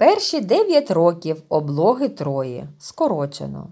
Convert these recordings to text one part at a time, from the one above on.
Перші дев'ять років облоги Трої скорочено.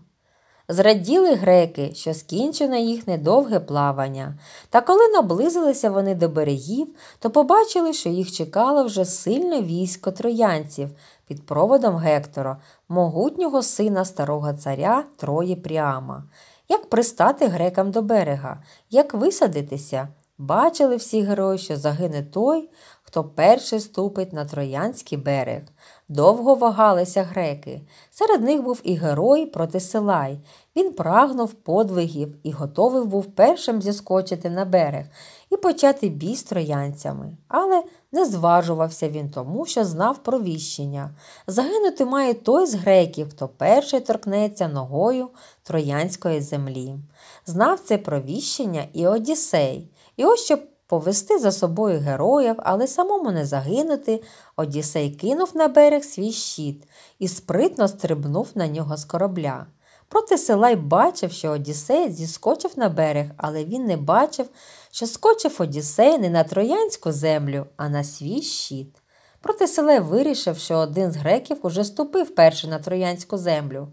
Зраділи греки, що скінчено їх недовге плавання, та коли наблизилися вони до берегів, то побачили, що їх чекало вже сильне військо троянців під проводом Гектора, могутнього сина старого царя Трої пряма. Як пристати грекам до берега, як висадитися? Бачили всі герої, що загине той, хто перший ступить на троянський берег. Довго вагалися греки. Серед них був і герой Протисилай. Він прагнув подвигів і готовий був першим зіскочити на берег і почати бій з троянцями. Але не зважувався він тому, що знав про віщення. Загинути має той з греків, хто перший торкнеться ногою троянської землі. Знав це провіщення і Одіссей. І ось що повести за собою героїв, але самому не загинути, Одіссей кинув на берег свій щит і спритно стрибнув на нього з корабля. Проте Силай бачив, що Одіссей зіскочив на берег, але він не бачив, що скочив Одіссей не на троянську землю, а на свій щит. Проте Силай вирішив, що один з греків уже ступив перший на троянську землю.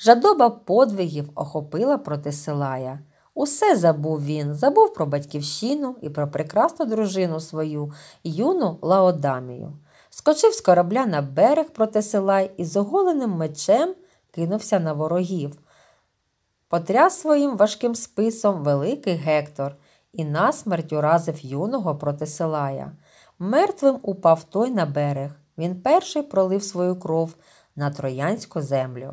Жадоба подвигів охопила проти Силая. Усе забув він, забув про батьківщину і про прекрасну дружину свою, юну Лаодамію. Скочив з корабля на берег проти села і з оголеним мечем кинувся на ворогів. Потряс своїм важким списом великий Гектор і насмерть уразив юного проти селая. Мертвим упав той на берег. Він перший пролив свою кров на троянську землю.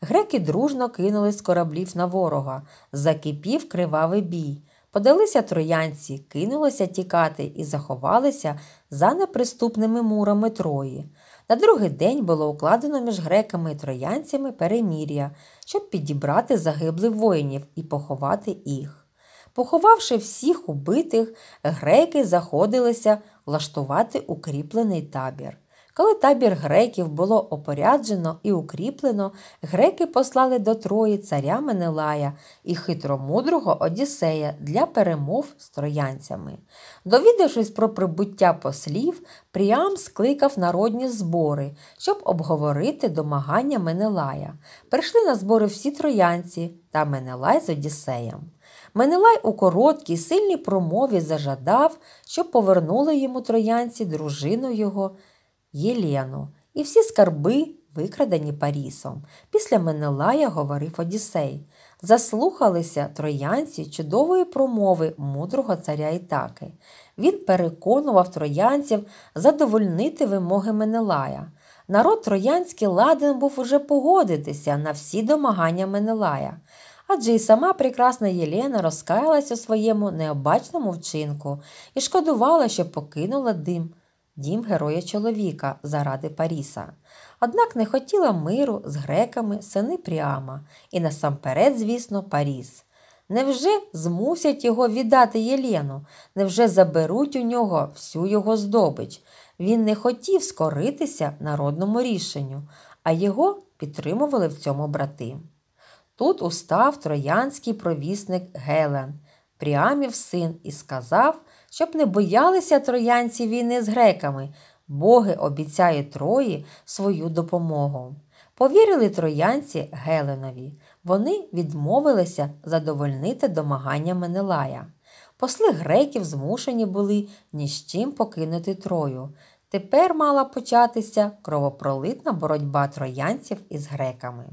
Греки дружно кинули з кораблів на ворога, закипів кривавий бій. Подалися троянці, кинулися тікати і заховалися за неприступними мурами Трої. На другий день було укладено між греками і троянцями перемір'я, щоб підібрати загиблих воїнів і поховати їх. Поховавши всіх убитих, греки заходилися влаштувати укріплений табір. Коли табір греків було опоряджено і укріплено, греки послали до Трої царя Менелая і хитромудрого Одіссея для перемов з троянцями. Довідавшись про прибуття послів, Пріам скликав народні збори, щоб обговорити домагання Менелая. Прийшли на збори всі троянці та Менелай з Одіссеєм. Менелай у короткій, сильній промові зажадав, щоб повернули йому троянці дружину його. Єлену і всі скарби, викрадені Парісом. Після Менелая говорив Одіссей. Заслухалися троянці чудової промови мудрого царя Ітаки. Він переконував троянців задовольнити вимоги Менелая. Народ троянський ладен був уже погодитися на всі домагання Менелая. Адже і сама прекрасна Єлена розкаялась у своєму необачному вчинку і шкодувала, що покинула дим дім героя чоловіка заради Паріса. Однак не хотіла миру з греками сини Пріама і насамперед, звісно, Паріс. Невже змусять його віддати Єлену? Невже заберуть у нього всю його здобич? Він не хотів скоритися народному рішенню, а його підтримували в цьому брати. Тут устав троянський провісник Гелен, Пріамів син, і сказав, щоб не боялися троянці війни з греками. Боги обіцяє Трої свою допомогу. Повірили троянці Геленові. Вони відмовилися задовольнити домагання Менелая. Посли греків змушені були ні з чим покинути Трою. Тепер мала початися кровопролитна боротьба троянців із греками.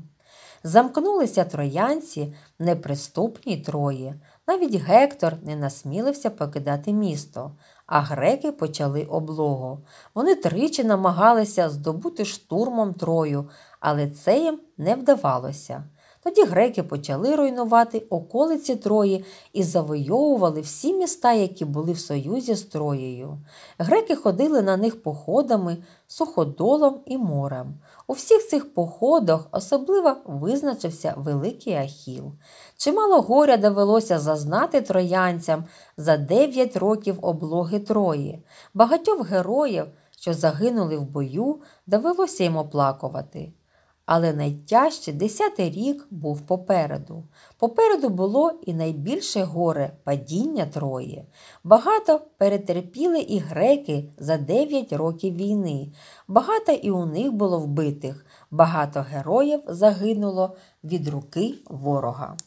Замкнулися троянці в неприступній Трої. Навіть Гектор не насмілився покидати місто, а греки почали облогу. Вони тричі намагалися здобути штурмом Трою, але це їм не вдавалося. Тоді греки почали руйнувати околиці Трої і завойовували всі міста, які були в союзі з Троєю. Греки ходили на них походами, суходолом і морем. У всіх цих походах особливо визначився Великий Ахіл. Чимало горя довелося зазнати троянцям за 9 років облоги Трої. Багатьох героїв, що загинули в бою, довелося їм оплакувати. Але найтяжче десятий рік був попереду. Попереду було і найбільше горе падіння Трої. Багато перетерпіли і греки за дев'ять років війни. Багато і у них було вбитих, багато героїв загинуло від руки ворога.